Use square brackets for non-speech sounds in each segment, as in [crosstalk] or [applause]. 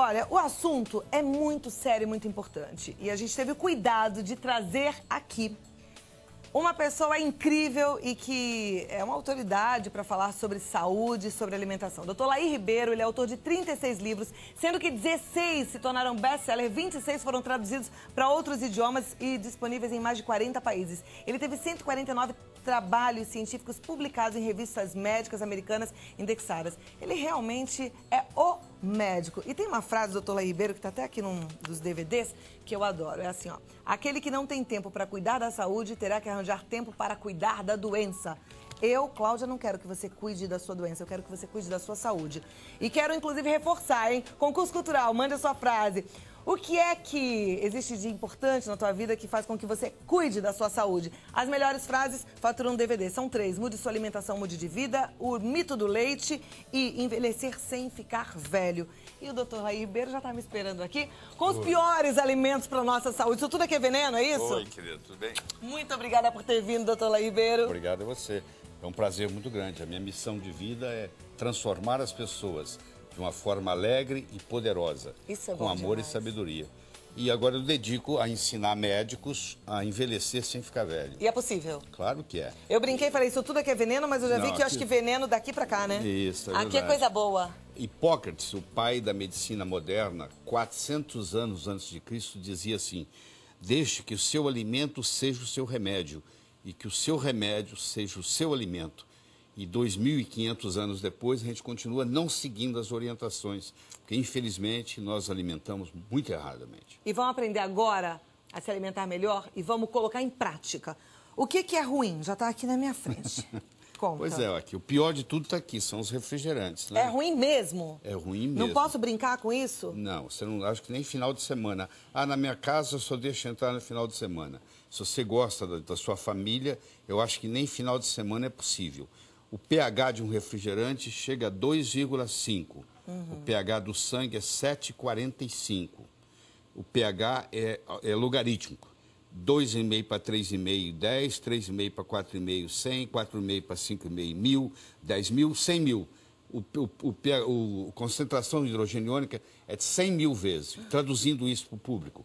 Olha, o assunto é muito sério e muito importante. E a gente teve o cuidado de trazer aqui uma pessoa incrível e que é uma autoridade para falar sobre saúde, sobre alimentação. Dr. Laí Ribeiro, ele é autor de 36 livros, sendo que 16 se tornaram best-seller, 26 foram traduzidos para outros idiomas e disponíveis em mais de 40 países. Ele teve 149 trabalhos científicos publicados em revistas médicas americanas indexadas. Ele realmente é o médico. E tem uma frase do Dr. Ribeiro, que está até aqui num dos DVDs, que eu adoro. É assim, ó. Aquele que não tem tempo para cuidar da saúde terá que arranjar tempo para cuidar da doença. Eu, Cláudia, não quero que você cuide da sua doença, eu quero que você cuide da sua saúde. E quero, inclusive, reforçar, hein? Concurso Cultural, mande a sua frase. O que é que existe de importante na tua vida que faz com que você cuide da sua saúde? As melhores frases faturam um DVD. São três. Mude sua alimentação, mude de vida, o mito do leite e envelhecer sem ficar velho. E o doutor Raí Ribeiro já tá me esperando aqui com os Oi. piores alimentos para nossa saúde. Isso tudo aqui é veneno, é isso? Oi, querido, tudo bem? Muito obrigada por ter vindo, doutor Raí Ribeiro. Obrigado a você. É um prazer muito grande. A minha missão de vida é transformar as pessoas, de uma forma alegre e poderosa, é com amor demais. e sabedoria. E agora eu dedico a ensinar médicos a envelhecer sem ficar velho. E é possível? Claro que é. Eu brinquei e falei, isso tudo aqui é veneno, mas eu já Não, vi que aqui... eu acho que veneno daqui para cá, né? Isso, é Aqui é verdade. é coisa boa. Hipócrates, o pai da medicina moderna, 400 anos antes de Cristo, dizia assim, deixe que o seu alimento seja o seu remédio e que o seu remédio seja o seu alimento e 2.500 anos depois, a gente continua não seguindo as orientações, porque infelizmente nós alimentamos muito erradamente. E vamos aprender agora a se alimentar melhor e vamos colocar em prática. O que, que é ruim? Já está aqui na minha frente. [laughs] Conta. Pois é, aqui, o pior de tudo está aqui, são os refrigerantes. Né? É ruim mesmo? É ruim mesmo. Não posso brincar com isso? Não, você não acho que nem final de semana. Ah, na minha casa eu só deixo entrar no final de semana. Se você gosta da, da sua família, eu acho que nem final de semana é possível o pH de um refrigerante chega a 2,5. Uhum. O pH do sangue é 7,45. O pH é, é logarítmico. 2,5 para 3,5, 10, 3,5 para 4,5, 100, 4,5 para 5,5, 1.000, 10 mil, 100 mil. O, o, o, o concentração hidrogeniônica é de 100 mil vezes, traduzindo isso para o público.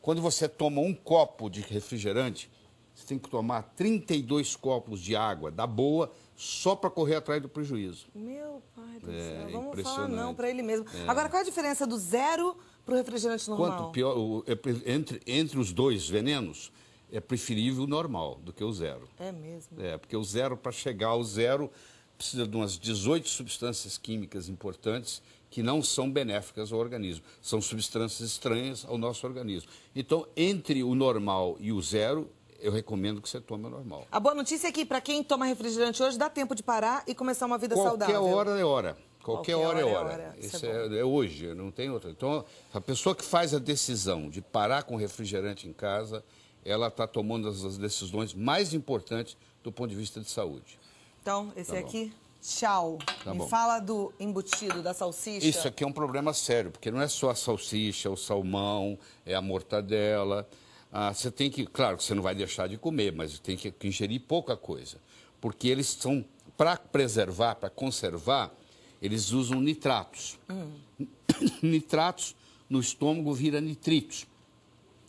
Quando você toma um copo de refrigerante, você tem que tomar 32 copos de água da boa só para correr atrás do prejuízo. Meu pai do é, céu, vamos falar não para ele mesmo. É. Agora, qual é a diferença do zero para o refrigerante normal? Quanto pior, o, é entre, entre os dois venenos, é preferível o normal do que o zero. É mesmo? É, porque o zero, para chegar ao zero, precisa de umas 18 substâncias químicas importantes que não são benéficas ao organismo. São substâncias estranhas ao nosso organismo. Então, entre o normal e o zero, eu recomendo que você tome o normal. A boa notícia é que para quem toma refrigerante hoje, dá tempo de parar e começar uma vida Qualquer saudável. Qualquer hora é hora. Qualquer, Qualquer hora, é hora, é hora. hora. Isso é, é, é, hoje, não tem outra. Então, a pessoa que faz a decisão de parar com refrigerante em casa, ela está tomando as, decisões mais importantes do ponto de vista de saúde. Então, esse tá aqui, tchau. Tá Me bom. fala do embutido, da salsicha. Isso aqui é um problema sério, porque não é só a salsicha, o salmão, é a mortadela. Ah, você tem que, claro que você não vai deixar de comer, mas tem que, ingerir pouca coisa, porque eles são, para preservar, para conservar, eles usam nitratos. Hum. [coughs] nitratos no estômago vira nitritos,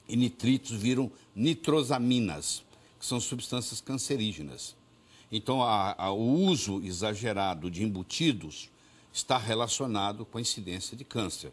e nitritos viram nitrosaminas, que são substâncias cancerígenas. Então, a, a, o uso exagerado de embutidos está relacionado com a incidência de câncer.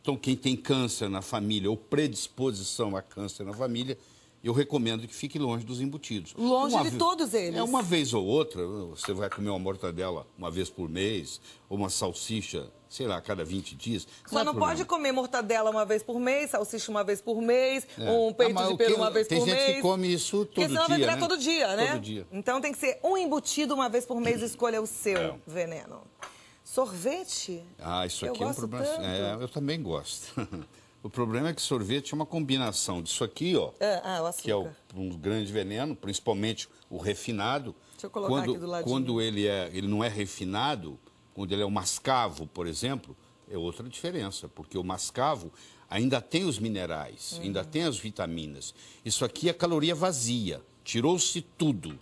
Então, quem tem câncer na família ou predisposição a câncer na família, eu recomendo que fique longe dos embutidos. Longe uma de todos eles. É uma vez ou outra, você vai comer uma mortadela uma vez por mês, ou uma salsicha, sei lá, a cada 20 dias. Só é não, não é pode comer mortadela uma vez por mês, salsicha uma vez por mês, é. um ah, peito ah, de peru uma vez por mês. Tem gente que come isso todo Porque senão dia, vai virar né? todo dia, né? Todo dia. Então tem que ser um embutido uma vez por mês, [clears throat] escolha o seu é. veneno. Sorvete? Ah, isso aqui eu é um problema. É, eu também gosto. [laughs] o problema é que sorvete é uma combinação disso aqui, ó. É, ah, que é o, um grande veneno, principalmente o refinado. Deixa eu colocar quando, aqui do lado. Quando ele, é, ele não é refinado, quando ele é o mascavo, por exemplo, é outra diferença, porque o mascavo ainda tem os minerais, uhum. ainda tem as vitaminas. Isso aqui é caloria vazia, tirou-se tudo,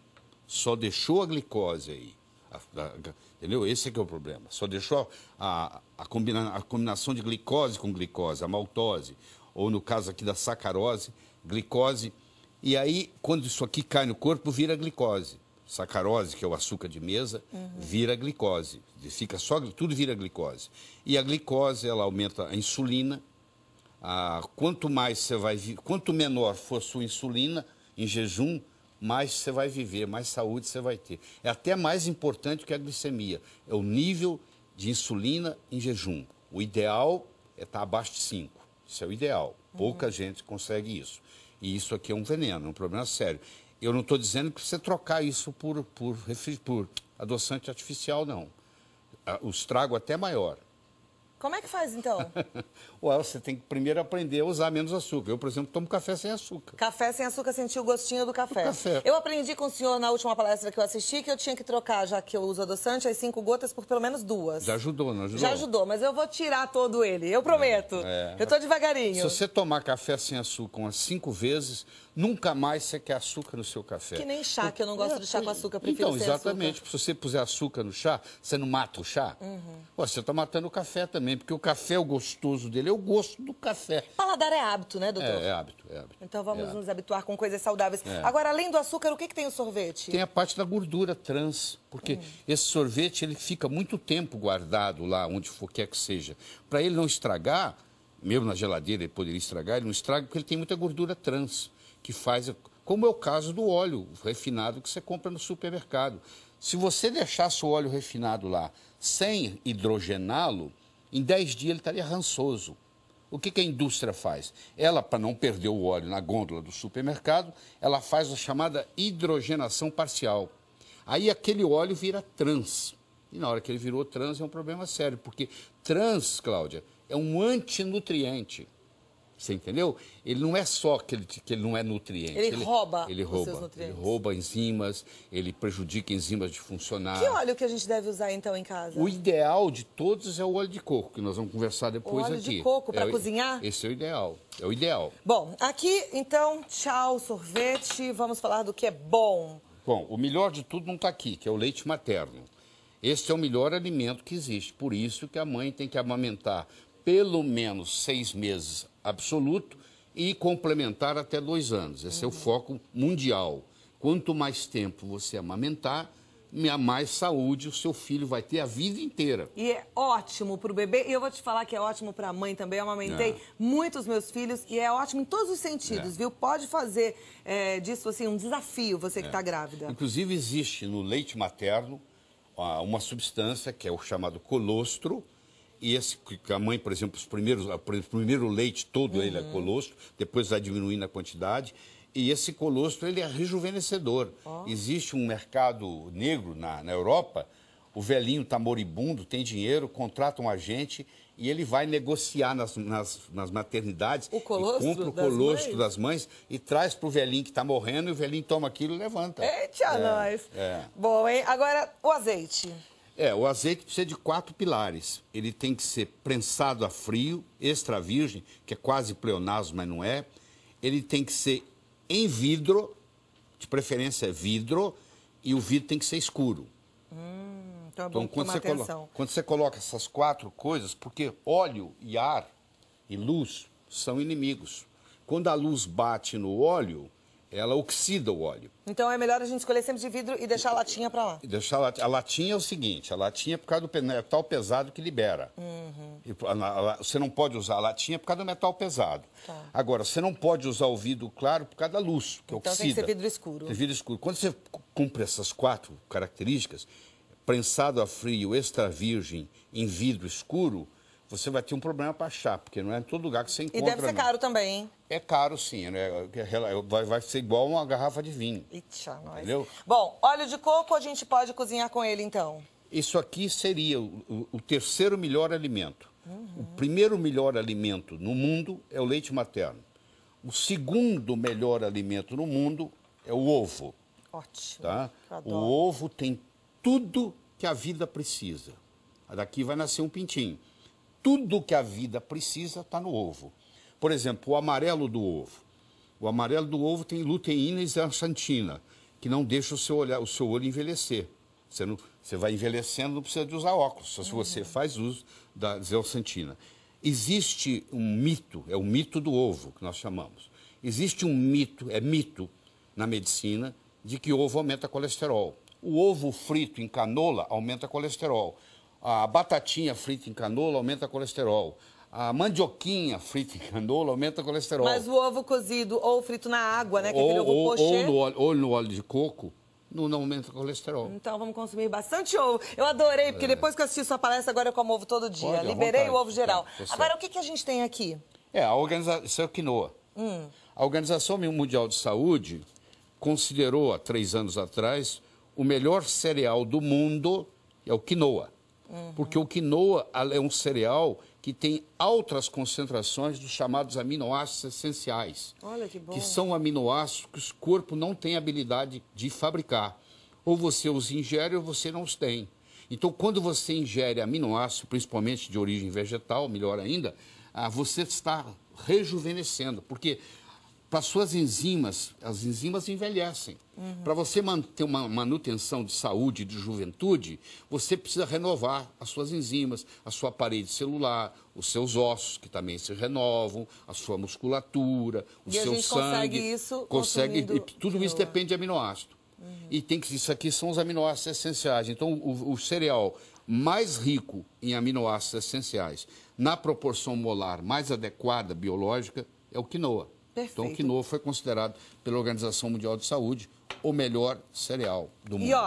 só deixou a glicose aí. A, a, Entendeu? Esse é que é o problema. Só deixou a, a, combina, a combinação de glicose com glicose, a maltose, ou no caso aqui da sacarose, glicose. E aí, quando isso aqui cai no corpo, vira glicose. Sacarose, que é o açúcar de mesa, uhum. vira glicose. Fica só, tudo vira glicose. E a glicose, ela aumenta a insulina. Ah, quanto mais você vai, quanto menor for sua insulina em jejum, mais você vai viver, mais saúde você vai ter. É até mais importante que a glicemia, é o nível de insulina em jejum. O ideal é estar tá abaixo de 5. Isso é o ideal. Pouca uhum. gente consegue isso. E isso aqui é um veneno, é um problema sério. Eu não estou dizendo que você trocar isso por, por, por adoçante artificial, não. O estrago até maior. Como é que faz, então? [laughs] Ué, você tem que primeiro aprender a usar menos açúcar. Eu, por exemplo, tomo café sem açúcar. Café sem açúcar, senti o gostinho do café. café. Eu aprendi com o senhor na última palestra que eu assisti que eu tinha que trocar, já que eu uso adoçante, as cinco gotas por pelo menos duas. Já ajudou, não ajudou? Já ajudou, mas eu vou tirar todo ele, eu prometo. É, é. Eu tô devagarinho. Se você tomar café sem açúcar umas cinco vezes, nunca mais você quer açúcar no seu café. Que nem chá, que eu não gosto é, de chá com açúcar, prefiro Então, exatamente. Açúcar. Se você puser açúcar no chá, você não mata o chá? Uhum. Ué, você tá matando o café também também, porque o café, é o gostoso dele, é o gosto do café. Paladar é hábito, né, doutor? É, é hábito, é hábito. Então vamos é hábito. nos habituar com coisas saudáveis. É. Agora, além do açúcar, o que, que tem o sorvete? Tem a parte da gordura trans, porque hum. esse sorvete ele fica muito tempo guardado lá, onde for quer que seja. Para ele não estragar, mesmo na geladeira ele poderia estragar, ele não estraga porque ele tem muita gordura trans, que faz, como é o caso do óleo refinado que você compra no supermercado. Se você deixasse o óleo refinado lá sem hidrogená-lo, em 10 dias ele estaria rançoso. O que, que a indústria faz? Ela, para não perder o óleo na gôndola do supermercado, ela faz a chamada hidrogenação parcial. Aí aquele óleo vira trans. E na hora que ele virou trans é um problema sério, porque trans, Cláudia, é um antinutriente. Você entendeu? Ele não é só que ele, que ele não é nutriente. Ele, ele rouba ele rouba, Ele rouba enzimas, ele prejudica enzimas de funcionar. Que óleo que a gente deve usar, então, em casa? O ideal de todos é o óleo de coco, que nós vamos conversar depois o óleo aqui. óleo de coco para é, cozinhar? Esse é o ideal. É o ideal. Bom, aqui, então, tchau, sorvete. Vamos falar do que é bom. Bom, o melhor de tudo não está aqui, que é o leite materno. Este é o melhor alimento que existe. Por isso que a mãe tem que amamentar pelo menos seis meses absoluto e complementar até dois anos. Esse uhum. é o foco mundial. Quanto mais tempo você amamentar, mais saúde o seu filho vai ter a vida inteira. E é ótimo para o bebê, e eu vou te falar que é ótimo para a mãe também. Eu amamentei é. muitos meus filhos e é ótimo em todos os sentidos, é. viu? Pode fazer é, disso assim um desafio, você que está é. grávida. Inclusive, existe no leite materno ah, uma substância que é o chamado colostro, e esse que a mãe, por exemplo, os primeiros, o primeiro leite todo uhum. ele é uhum. colostro, depois vai diminuindo a quantidade. E esse colostro ele é rejuvenescedor. Oh. Existe um mercado negro na, na Europa, o velhinho está moribundo, tem dinheiro, contrata um agente e ele vai negociar nas, nas, nas maternidades, o compra o das colostro mães? das mães e traz para o velhinho que está morrendo e o velhinho toma aquilo e levanta. Eita, é, nós! É. Bom, hein? Agora, o azeite. É, o azeite precisa de quatro pilares. Ele tem que ser prensado a frio, extra virgem, que é quase pleonasmo, mas não é. Ele tem que ser em vidro, de preferência é vidro, e o vidro tem que ser escuro. Hum, então, é então quando você, coloca, quando você coloca essas quatro coisas, porque óleo e ar e luz são inimigos. Quando a luz bate no óleo, ela oxida o óleo. Então é melhor a gente escolher sempre de vidro e deixar a latinha para lá. Deixar a, a, latinha é o seguinte, a latinha é por causa do metal pesado que libera. Uhum. E, a, a, você não pode usar a latinha por causa do metal pesado. Tá. Agora, você não pode usar o vidro claro por causa da luz, que então, oxida. Então tem que ser vidro escuro. Tem vidro escuro. Quando você cumpre essas quatro características, prensado a frio, extra virgem, em vidro escuro, você vai ter um problema para achar, porque não é em todo lugar que você encontra. E deve ser não. caro também, hein? É caro sim, né? É é, vai, vai ser igual uma garrafa de vinho. Itcha, nós. Entendeu? Bom, óleo de coco a gente pode cozinhar com ele então? Isso aqui seria o, o terceiro melhor alimento. Uhum. O primeiro melhor alimento no mundo é o leite materno. O segundo melhor alimento no mundo é o ovo. Ótimo. Tá? O ovo tem tudo que a vida precisa. Daqui vai nascer um pintinho. Tudo que a vida precisa está no ovo. Por exemplo, o amarelo do ovo. O amarelo do ovo tem luteína e zeaxantina, que não deixa o seu, olhar, o seu olho envelhecer. Você, não, você vai envelhecendo, não precisa de usar óculos, só se uhum. você faz uso da zeaxantina. Existe um mito, é o mito do ovo que nós chamamos. Existe um mito, é mito na medicina, de que ovo aumenta colesterol. O ovo frito em canola aumenta colesterol. A batatinha frita em canola aumenta colesterol a mandioquinha frita em canola aumenta o colesterol. Mas o ovo cozido ou frito na água, né? Que é ou, é ovo ou, ou no, óleo, ou no óleo de coco, não, não aumenta o colesterol. Então vamos consumir bastante ovo. Eu adorei, porque é. depois que eu assisti sua palestra, agora eu como ovo todo dia. Pode, Liberei o ovo geral. É, agora, o que, que a gente tem aqui? É, a organização é quinoa. Hum. A Organização Mundial de Saúde considerou, há três anos atrás, o melhor cereal do mundo é o quinoa. Uhum. Porque o quinoa é um cereal que tem altas concentrações dos chamados aminoácidos essenciais. Olha que bom. Que são aminoácidos que o corpo não tem habilidade de fabricar. Ou você os ingere ou você não os tem. Então, quando você ingere aminoácido, principalmente de origem vegetal, melhor ainda, ah, você está rejuvenescendo, porque para suas enzimas, as enzimas envelhecem. Uhum. Para você manter uma manutenção de saúde e de juventude, você precisa renovar as suas enzimas, a sua parede celular, os seus ossos, que também se renovam, a sua musculatura, o e seu a gente sangue. Consegue isso? Consegue, e tudo isso depende de aminoácido. Uhum. E tem que isso aqui são os aminoácidos essenciais. Então, o, o cereal mais rico em aminoácidos essenciais, na proporção molar mais adequada biológica, é o quinoa. Perfeito. Então, o quinoa foi considerado pela Organização Mundial de Saúde o melhor cereal do mundo. ó,